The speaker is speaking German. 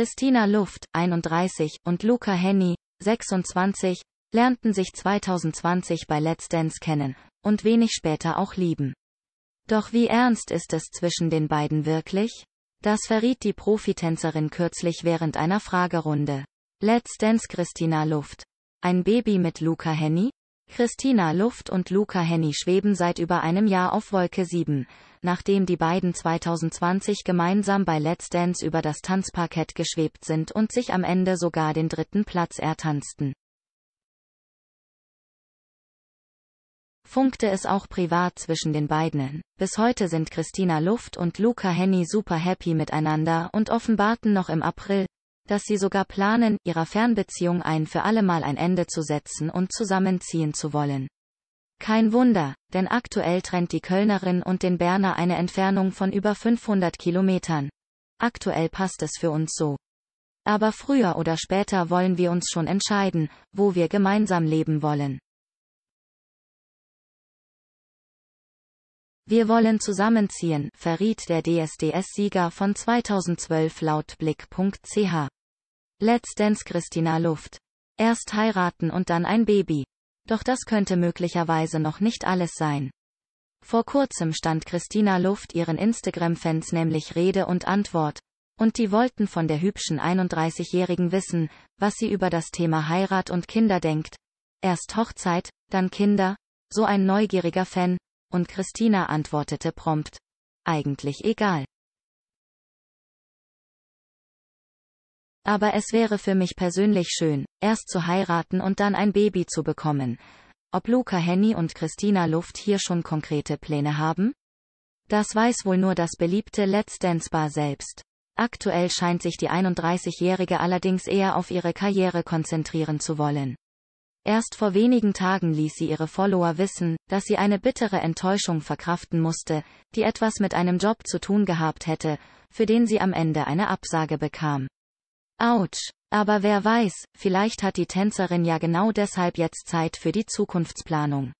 Christina Luft, 31, und Luca Henny, 26, lernten sich 2020 bei Let's Dance kennen und wenig später auch lieben. Doch wie ernst ist es zwischen den beiden wirklich? Das verriet die Profitänzerin kürzlich während einer Fragerunde. Let's Dance Christina Luft. Ein Baby mit Luca Henny? Christina Luft und Luca Henny schweben seit über einem Jahr auf Wolke 7, nachdem die beiden 2020 gemeinsam bei Let's Dance über das Tanzparkett geschwebt sind und sich am Ende sogar den dritten Platz ertanzten. Funkte es auch privat zwischen den beiden. Bis heute sind Christina Luft und Luca Henny super happy miteinander und offenbarten noch im April dass sie sogar planen, ihrer Fernbeziehung ein für allemal ein Ende zu setzen und zusammenziehen zu wollen. Kein Wunder, denn aktuell trennt die Kölnerin und den Berner eine Entfernung von über 500 Kilometern. Aktuell passt es für uns so. Aber früher oder später wollen wir uns schon entscheiden, wo wir gemeinsam leben wollen. Wir wollen zusammenziehen, verriet der DSDS-Sieger von 2012 laut Blick.ch. Let's Dance Christina Luft. Erst heiraten und dann ein Baby. Doch das könnte möglicherweise noch nicht alles sein. Vor kurzem stand Christina Luft ihren Instagram-Fans nämlich Rede und Antwort. Und die wollten von der hübschen 31-Jährigen wissen, was sie über das Thema Heirat und Kinder denkt. Erst Hochzeit, dann Kinder, so ein neugieriger Fan, und Christina antwortete prompt. Eigentlich egal. Aber es wäre für mich persönlich schön, erst zu heiraten und dann ein Baby zu bekommen. Ob Luca Henny und Christina Luft hier schon konkrete Pläne haben? Das weiß wohl nur das beliebte Let's Dance Bar selbst. Aktuell scheint sich die 31-Jährige allerdings eher auf ihre Karriere konzentrieren zu wollen. Erst vor wenigen Tagen ließ sie ihre Follower wissen, dass sie eine bittere Enttäuschung verkraften musste, die etwas mit einem Job zu tun gehabt hätte, für den sie am Ende eine Absage bekam. Autsch. Aber wer weiß, vielleicht hat die Tänzerin ja genau deshalb jetzt Zeit für die Zukunftsplanung.